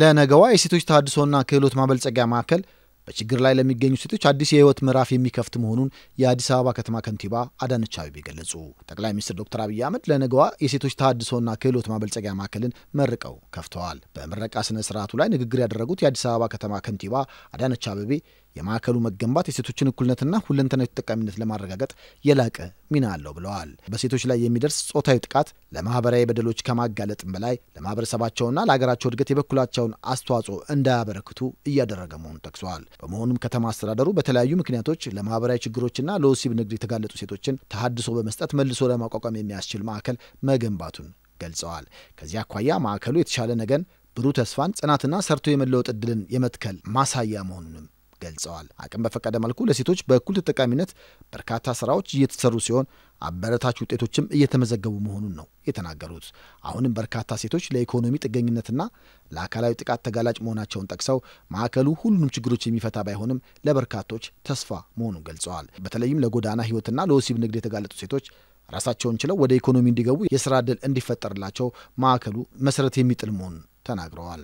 ለነገዋ የሴቶች ተሃድሶና ክህሎት ማበልጸጊያ ማዕከል በችግር ላይ ለሚገኙ ሴቶች አዲስ የህይወት ምዕራፍ የሚከፍት መሆኑን የአዲስ አበባ ከተማ ከንቲባ አዳነች አቤቤ ገለጹ። ጠቅላይ ሚኒስትር ዶክተር አብይ አህመድ ለነገዋ የሴቶች ተሃድሶና ክህሎት ማበልጸጊያ ማዕከልን መርቀው ከፍተዋል። በምረቃ ስነ ስርዓቱ ላይ ንግግር ያደረጉት የአዲስ አበባ ከተማ ከንቲባ አዳነች አቤቤ የማዕከሉ መገንባት የሴቶችን እኩልነትና ሁለንተናዊ ተጠቃሚነት ለማረጋገጥ የላቀ ሚና አለው ብለዋል። በሴቶች ላይ የሚደርስ ጾታዊ ጥቃት ለማህበራዊ በደሎች ከማጋለጥም በላይ ለማህበረሰባቸውና ለሀገራቸው እድገት የበኩላቸውን አስተዋጽኦ እንዳያበረክቱ እያደረገ መሆኑን ጠቅሰዋል። በመሆኑም ከተማ አስተዳደሩ በተለያዩ ምክንያቶች ለማህበራዊ ችግሮችና ለወሲብ ንግድ የተጋለጡ ሴቶችን ተሀድሶ በመስጠት መልሶ ለማቋቋም የሚያስችል ማዕከል መገንባቱን ገልጸዋል። ከዚህ አኳያ ማዕከሉ የተሻለ ነገን፣ ብሩህ ተስፋን፣ ጽናትና ሰርቶ የመለወጥ እድልን የመትከል ማሳያ መሆኑንም ገልጸዋል። አቅም በፈቀደ መልኩ ለሴቶች በእኩል ተጠቃሚነት በርካታ ስራዎች እየተሰሩ ሲሆን አበረታች ውጤቶችም እየተመዘገቡ መሆኑን ነው የተናገሩት። አሁንም በርካታ ሴቶች ለኢኮኖሚ ጥገኝነትና ለአካላዊ ጥቃት ተጋላጭ መሆናቸውን ጠቅሰው ማዕከሉ ሁሉንም ችግሮች የሚፈታ ባይሆንም ለበርካቶች ተስፋ መሆኑን ገልጸዋል። በተለይም ለጎዳና ህይወትና ለወሲብ ንግድ የተጋለጡ ሴቶች ራሳቸውን ችለው ወደ ኢኮኖሚ እንዲገቡ የስራ ዕድል እንዲፈጠርላቸው ማዕከሉ መሰረት የሚጥል መሆኑን ተናግረዋል።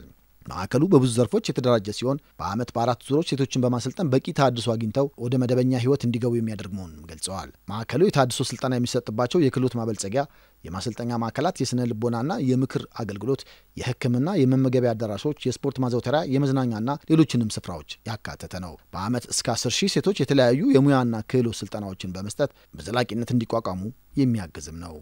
ማዕከሉ በብዙ ዘርፎች የተደራጀ ሲሆን በአመት በአራት ዙሮች ሴቶችን በማሰልጠን በቂ ተሃድሶ አግኝተው ወደ መደበኛ ህይወት እንዲገቡ የሚያደርግ መሆኑንም ገልጸዋል። ማዕከሉ የተሃድሶ ስልጠና የሚሰጥባቸው የክህሎት ማበልጸጊያ የማሰልጠኛ ማዕከላት፣ የስነ ልቦናና የምክር አገልግሎት፣ የህክምና የመመገቢያ አዳራሾች፣ የስፖርት ማዘውተሪያ፣ የመዝናኛና ሌሎችንም ስፍራዎች ያካተተ ነው። በአመት እስከ አስር ሺህ ሴቶች የተለያዩ የሙያና ክህሎት ስልጠናዎችን በመስጠት በዘላቂነት እንዲቋቋሙ የሚያግዝም ነው።